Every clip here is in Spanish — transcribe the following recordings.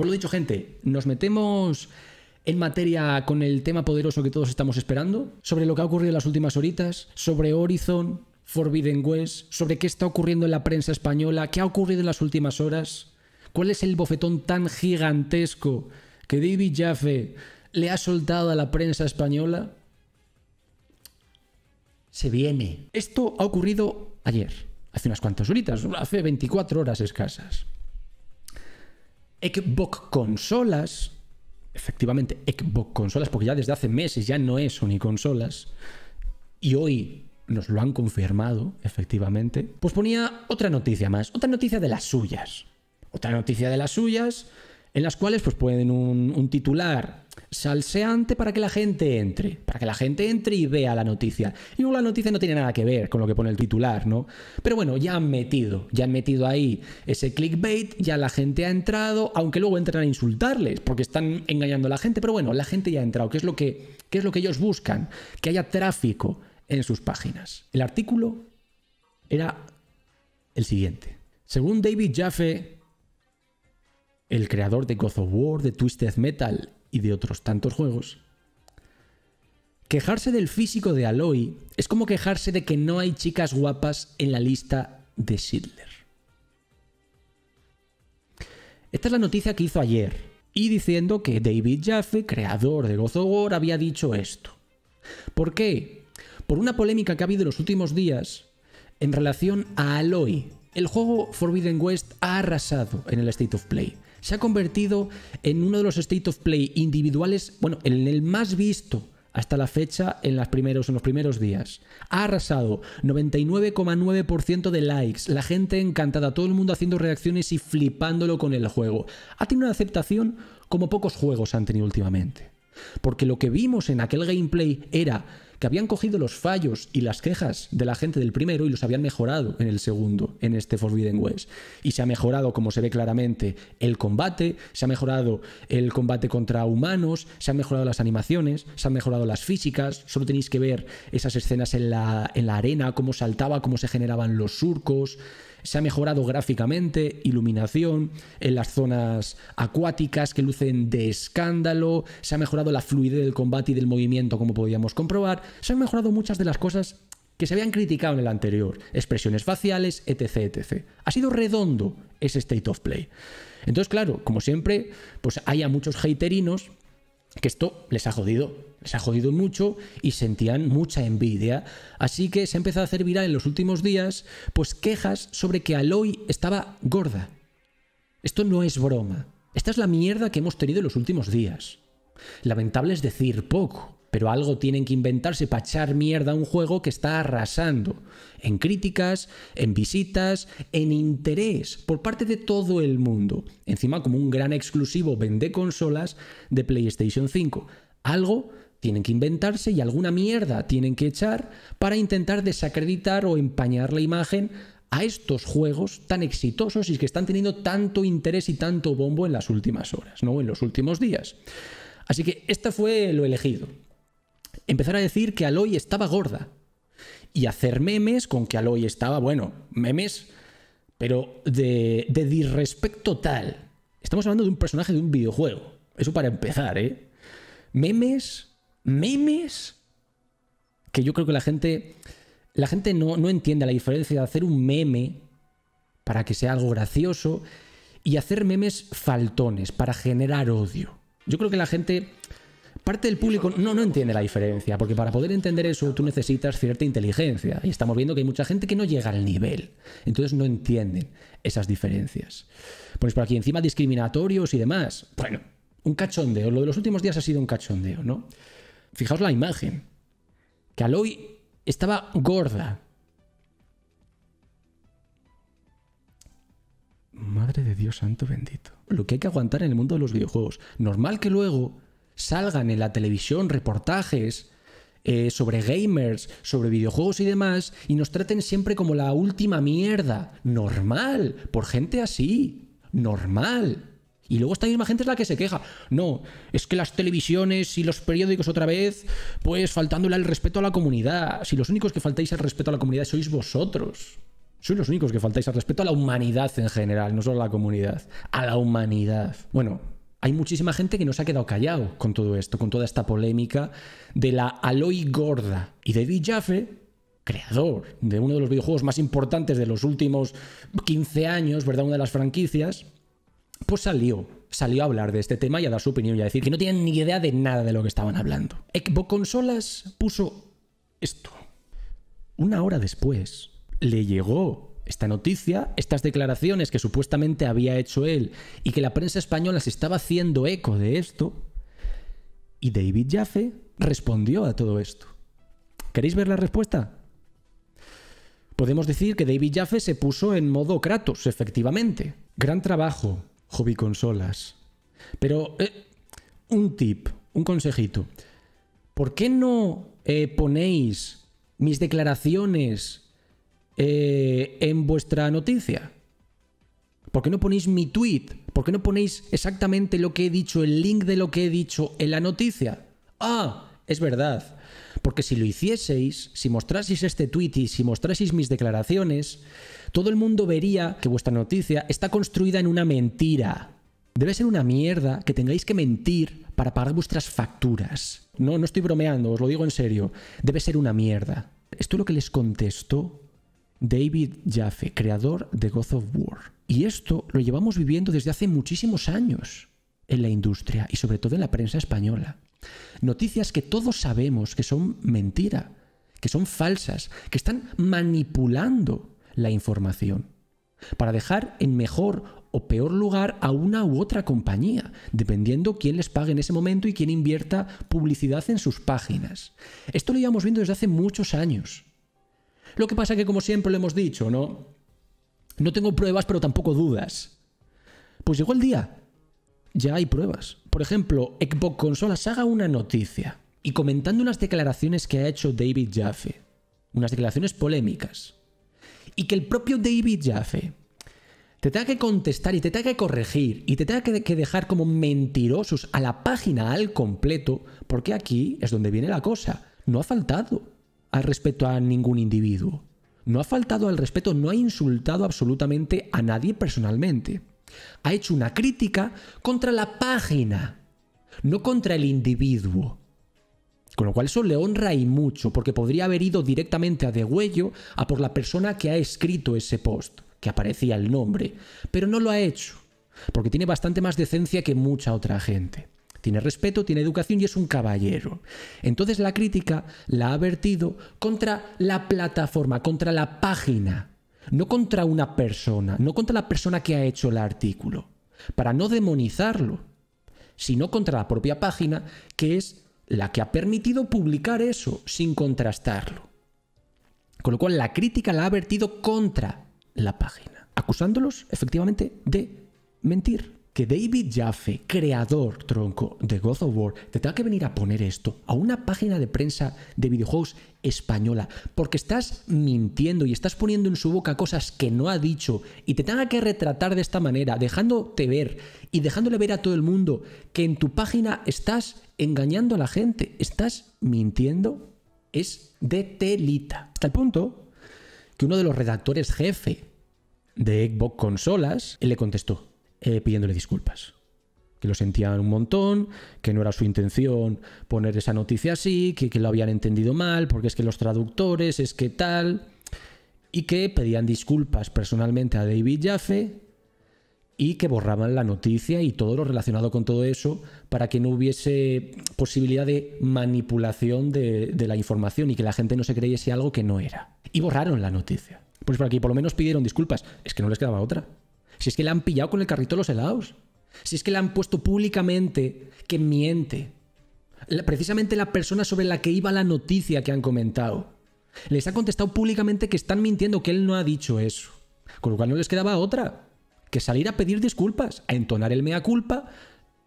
Por lo dicho, gente, nos metemos en materia con el tema poderoso que todos estamos esperando, sobre lo que ha ocurrido en las últimas horitas, sobre Horizon, Forbidden West, sobre qué está ocurriendo en la prensa española, qué ha ocurrido en las últimas horas, cuál es el bofetón tan gigantesco que David Jaffe le ha soltado a la prensa española. Se viene. Esto ha ocurrido ayer, hace unas cuantas horitas, hace 24 horas escasas. Xbox consolas, efectivamente, Xbox consolas, porque ya desde hace meses ya no es Sony consolas, y hoy nos lo han confirmado, efectivamente, pues ponía otra noticia más, otra noticia de las suyas. Otra noticia de las suyas, en las cuales pues pueden un titular salseante para que la gente entre, para que la gente entre y vea la noticia. Y luego la noticia no tiene nada que ver con lo que pone el titular, ¿no? Pero bueno, ya han metido, ya han metido ahí ese clickbait, ya la gente ha entrado, aunque luego entran a insultarles, porque están engañando a la gente, pero bueno, la gente ya ha entrado, que es lo que, es lo que ellos buscan, que haya tráfico en sus páginas. El artículo era el siguiente. Según David Jaffe, el creador de God of War, de Twisted Metal y de otros tantos juegos, quejarse del físico de Aloy es como quejarse de que no hay chicas guapas en la lista de Sidler. Esta es la noticia que hizo ayer, y diciendo que David Jaffe, creador de Gozogor, había dicho esto. ¿Por qué? Por una polémica que ha habido en los últimos días en relación a Aloy, el juego Forbidden West ha arrasado en el State of Play. Se ha convertido en uno de los State of Play individuales, bueno, en el más visto hasta la fecha en, primeros, en los primeros días. Ha arrasado 99,9% de likes, la gente encantada, todo el mundo haciendo reacciones y flipándolo con el juego. Ha tenido una aceptación como pocos juegos han tenido últimamente. Porque lo que vimos en aquel gameplay era que habían cogido los fallos y las quejas de la gente del primero y los habían mejorado en el segundo, en este Forbidden West. Y se ha mejorado, como se ve claramente, el combate, se ha mejorado el combate contra humanos, se han mejorado las animaciones, se han mejorado las físicas, solo tenéis que ver esas escenas en la, en la arena, cómo saltaba, cómo se generaban los surcos. Se ha mejorado gráficamente, iluminación, en las zonas acuáticas que lucen de escándalo, se ha mejorado la fluidez del combate y del movimiento como podíamos comprobar, se han mejorado muchas de las cosas que se habían criticado en el anterior, expresiones faciales, etc, etc. Ha sido redondo ese state of play. Entonces, claro, como siempre, pues hay a muchos haterinos que esto les ha jodido, les ha jodido mucho y sentían mucha envidia. Así que se empezado a hacer viral en los últimos días, pues quejas sobre que Aloy estaba gorda. Esto no es broma. Esta es la mierda que hemos tenido en los últimos días. Lamentable es decir poco, pero algo tienen que inventarse para echar mierda a un juego que está arrasando en críticas, en visitas, en interés por parte de todo el mundo. Encima como un gran exclusivo vende consolas de PlayStation 5. Algo tienen que inventarse y alguna mierda tienen que echar para intentar desacreditar o empañar la imagen a estos juegos tan exitosos y que están teniendo tanto interés y tanto bombo en las últimas horas, ¿no? En los últimos días. Así que este fue lo elegido empezar a decir que Aloy estaba gorda y hacer memes con que Aloy estaba, bueno, memes, pero de, de disrespecto tal. Estamos hablando de un personaje de un videojuego. Eso para empezar, ¿eh? Memes, memes, que yo creo que la gente, la gente no, no entiende la diferencia de hacer un meme para que sea algo gracioso y hacer memes faltones para generar odio. Yo creo que la gente Parte del público no, no entiende la diferencia, porque para poder entender eso tú necesitas cierta inteligencia. Y estamos viendo que hay mucha gente que no llega al nivel. Entonces no entienden esas diferencias. pues por aquí encima discriminatorios y demás. Bueno, un cachondeo. Lo de los últimos días ha sido un cachondeo, ¿no? Fijaos la imagen. Que Aloy estaba gorda. Madre de Dios santo bendito. Lo que hay que aguantar en el mundo de los videojuegos. Normal que luego salgan en la televisión reportajes eh, sobre gamers, sobre videojuegos y demás, y nos traten siempre como la última mierda. Normal, por gente así. Normal. Y luego esta misma gente es la que se queja. No, es que las televisiones y los periódicos otra vez, pues faltándole el respeto a la comunidad. Si los únicos que faltáis al respeto a la comunidad sois vosotros. Sois los únicos que faltáis al respeto a la humanidad en general, no solo a la comunidad, a la humanidad. Bueno, hay muchísima gente que no se ha quedado callado con todo esto, con toda esta polémica de la Aloy gorda. Y David Jaffe, creador de uno de los videojuegos más importantes de los últimos 15 años, ¿verdad? Una de las franquicias, pues salió, salió a hablar de este tema y a dar su opinión y a decir que no tienen ni idea de nada de lo que estaban hablando. Xbox Consolas puso esto. Una hora después le llegó esta noticia, estas declaraciones que supuestamente había hecho él y que la prensa española se estaba haciendo eco de esto, y David Jaffe respondió a todo esto. ¿Queréis ver la respuesta? Podemos decir que David Jaffe se puso en modo Kratos, efectivamente. Gran trabajo, hobby consolas. Pero eh, un tip, un consejito. ¿Por qué no eh, ponéis mis declaraciones eh, en vuestra noticia? ¿Por qué no ponéis mi tweet? ¿Por qué no ponéis exactamente lo que he dicho, el link de lo que he dicho en la noticia? Ah, es verdad. Porque si lo hicieseis, si mostraseis este tweet y si mostraseis mis declaraciones, todo el mundo vería que vuestra noticia está construida en una mentira. Debe ser una mierda que tengáis que mentir para pagar vuestras facturas. No, no estoy bromeando, os lo digo en serio. Debe ser una mierda. Esto es lo que les contesto David Jaffe, creador de God of War. Y esto lo llevamos viviendo desde hace muchísimos años en la industria y sobre todo en la prensa española. Noticias que todos sabemos que son mentira, que son falsas, que están manipulando la información para dejar en mejor o peor lugar a una u otra compañía, dependiendo quién les pague en ese momento y quién invierta publicidad en sus páginas. Esto lo llevamos viendo desde hace muchos años. Lo que pasa es que, como siempre lo hemos dicho, ¿no? No tengo pruebas, pero tampoco dudas. Pues llegó el día. Ya hay pruebas. Por ejemplo, Xbox Consolas haga una noticia y comentando unas declaraciones que ha hecho David Jaffe, unas declaraciones polémicas, y que el propio David Jaffe te tenga que contestar y te tenga que corregir y te tenga que dejar como mentirosos a la página al completo, porque aquí es donde viene la cosa. No ha faltado al respeto a ningún individuo. No ha faltado al respeto, no ha insultado absolutamente a nadie personalmente. Ha hecho una crítica contra la página, no contra el individuo. Con lo cual eso le honra y mucho, porque podría haber ido directamente a degüello a por la persona que ha escrito ese post, que aparecía el nombre, pero no lo ha hecho, porque tiene bastante más decencia que mucha otra gente. Tiene respeto, tiene educación y es un caballero. Entonces la crítica la ha vertido contra la plataforma, contra la página, no contra una persona, no contra la persona que ha hecho el artículo, para no demonizarlo, sino contra la propia página que es la que ha permitido publicar eso sin contrastarlo. Con lo cual la crítica la ha vertido contra la página, acusándolos efectivamente de mentir. David Jaffe, creador tronco de God of War, te tenga que venir a poner esto a una página de prensa de videojuegos española, porque estás mintiendo y estás poniendo en su boca cosas que no ha dicho y te tenga que retratar de esta manera, dejándote ver y dejándole ver a todo el mundo que en tu página estás engañando a la gente, estás mintiendo, es de telita. Hasta el punto que uno de los redactores jefe de Xbox Consolas le contestó, eh, pidiéndole disculpas. Que lo sentían un montón, que no era su intención poner esa noticia así, que, que lo habían entendido mal, porque es que los traductores, es que tal. Y que pedían disculpas personalmente a David Jaffe y que borraban la noticia y todo lo relacionado con todo eso para que no hubiese posibilidad de manipulación de, de, la información y que la gente no se creyese algo que no era. Y borraron la noticia. Pues por aquí por lo menos pidieron disculpas. Es que no les quedaba otra. Si es que le han pillado con el carrito los helados. Si es que le han puesto públicamente que miente. precisamente la persona sobre la que iba la noticia que han comentado. Les ha contestado públicamente que están mintiendo, que él no ha dicho eso. Con lo cual no les quedaba otra que salir a pedir disculpas, a entonar el mea culpa,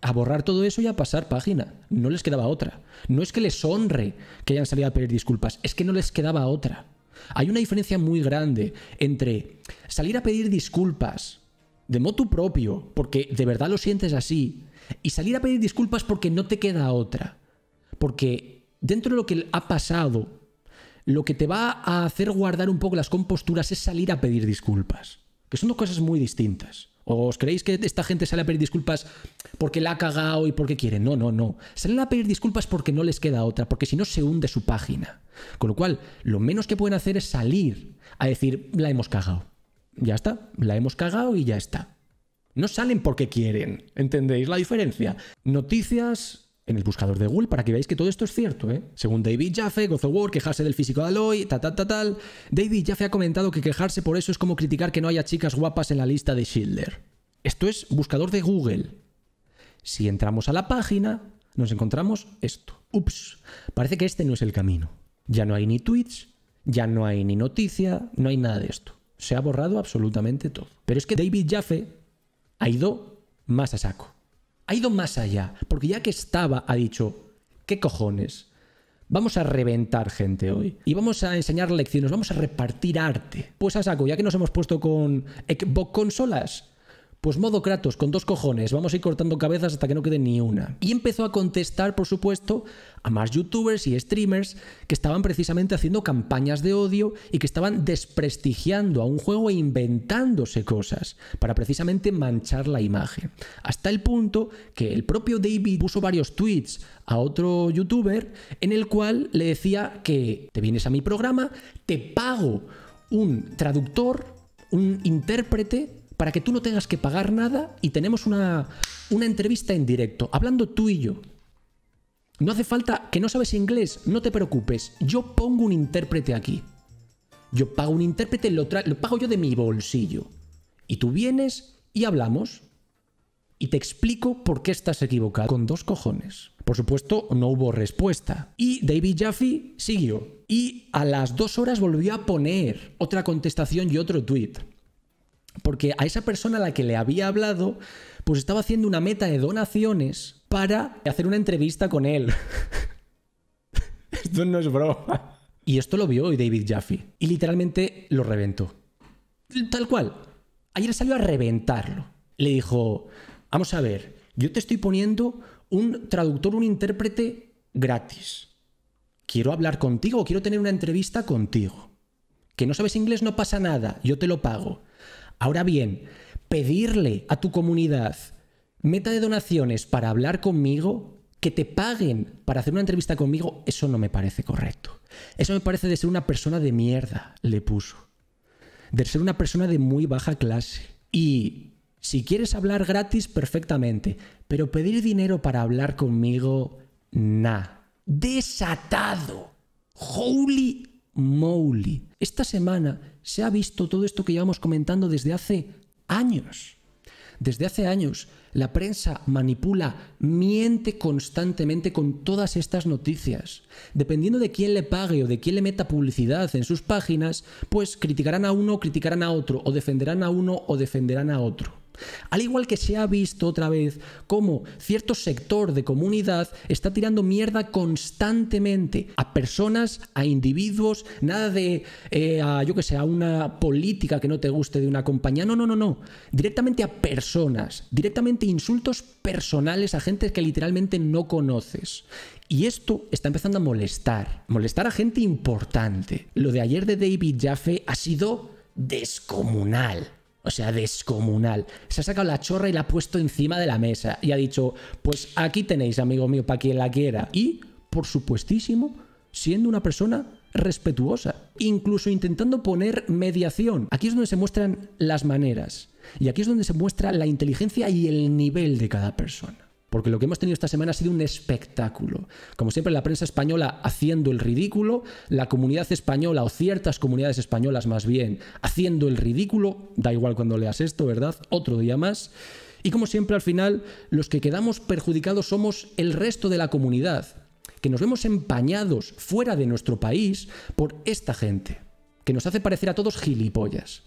a borrar todo eso y a pasar página. No les quedaba otra. No es que les honre que hayan salido a pedir disculpas, es que no les quedaba otra. Hay una diferencia muy grande entre salir a pedir disculpas de modo propio, porque de verdad lo sientes así, y salir a pedir disculpas porque no te queda otra. Porque dentro de lo que ha pasado, lo que te va a hacer guardar un poco las composturas es salir a pedir disculpas, que son dos cosas muy distintas. ¿O os creéis que esta gente sale a pedir disculpas porque la ha cagado y porque quiere? No, no, no. Salen a pedir disculpas porque no les queda otra, porque si no se hunde su página. Con lo cual, lo menos que pueden hacer es salir a decir, la hemos cagado. Ya está, la hemos cagado y ya está. No salen porque quieren, ¿entendéis la diferencia? Noticias en el buscador de Google para que veáis que todo esto es cierto. ¿eh? Según David Jaffe, Gozo World, quejarse del físico de Aloy, ta, ta, ta, tal. David Jaffe ha comentado que quejarse por eso es como criticar que no haya chicas guapas en la lista de Schiller. Esto es buscador de Google. Si entramos a la página, nos encontramos esto. Ups, parece que este no es el camino. Ya no hay ni tweets, ya no hay ni noticia, no hay nada de esto. Se ha borrado absolutamente todo. Pero es que David Jaffe ha ido más a saco. Ha ido más allá. Porque ya que estaba, ha dicho, ¿qué cojones? Vamos a reventar gente hoy y vamos a enseñar lecciones, vamos a repartir arte. Pues a saco, ya que nos hemos puesto con consolas, pues modo Kratos, con dos cojones, vamos a ir cortando cabezas hasta que no quede ni una. Y empezó a contestar, por supuesto, a más youtubers y streamers que estaban precisamente haciendo campañas de odio y que estaban desprestigiando a un juego e inventándose cosas para precisamente manchar la imagen. Hasta el punto que el propio David puso varios tweets a otro youtuber en el cual le decía que te vienes a mi programa, te pago un traductor, un intérprete para que tú no tengas que pagar nada y tenemos una, entrevista en directo, hablando tú y yo. No hace falta que no sabes inglés, no te preocupes, yo pongo un intérprete aquí. Yo pago un intérprete, lo, pago yo de mi bolsillo. Y tú vienes y hablamos y te explico por qué estás equivocado. Con dos cojones. Por supuesto, no hubo respuesta. Y David Jaffe siguió. Y a las dos horas volvió a poner otra contestación y otro tweet porque a esa persona a la que le había hablado, pues estaba haciendo una meta de donaciones para hacer una entrevista con él. esto no es broma. Y esto lo vio hoy David Jaffe. Y literalmente lo reventó. Tal cual. Ayer salió a reventarlo. Le dijo, vamos a ver, yo te estoy poniendo un traductor, un intérprete gratis. Quiero hablar contigo, quiero tener una entrevista contigo. Que no sabes inglés no pasa nada, yo te lo pago. Ahora bien, pedirle a tu comunidad meta de donaciones para hablar conmigo, que te paguen para hacer una entrevista conmigo, eso no me parece correcto. Eso me parece de ser una persona de mierda, le puso. De ser una persona de muy baja clase. Y si quieres hablar gratis, perfectamente. Pero pedir dinero para hablar conmigo, nah. Desatado. Holy Mowley. Esta semana se ha visto todo esto que llevamos comentando desde hace años. Desde hace años la prensa manipula, miente constantemente con todas estas noticias. Dependiendo de quién le pague o de quién le meta publicidad en sus páginas, pues criticarán a uno, o criticarán a otro, o defenderán a uno o defenderán a otro. Al igual que se ha visto otra vez cómo cierto sector de comunidad está tirando mierda constantemente a personas, a individuos, nada de, eh, a, yo que sé, a una política que no te guste de una compañía, no, no, no, no, directamente a personas, directamente insultos personales a gente que literalmente no conoces. Y esto está empezando a molestar, molestar a gente importante. Lo de ayer de David Jaffe ha sido descomunal. O sea, descomunal. Se ha sacado la chorra y la ha puesto encima de la mesa. Y ha dicho, pues aquí tenéis, amigo mío, para quien la quiera. Y, por supuestísimo, siendo una persona respetuosa, incluso intentando poner mediación. Aquí es donde se muestran las maneras. Y aquí es donde se muestra la inteligencia y el nivel de cada persona porque lo que hemos tenido esta semana ha sido un espectáculo. Como siempre, la prensa española haciendo el ridículo, la comunidad española o ciertas comunidades españolas más bien haciendo el ridículo, da igual cuando leas esto, ¿verdad? Otro día más. Y como siempre, al final, los que quedamos perjudicados somos el resto de la comunidad, que nos vemos empañados fuera de nuestro país por esta gente, que nos hace parecer a todos gilipollas.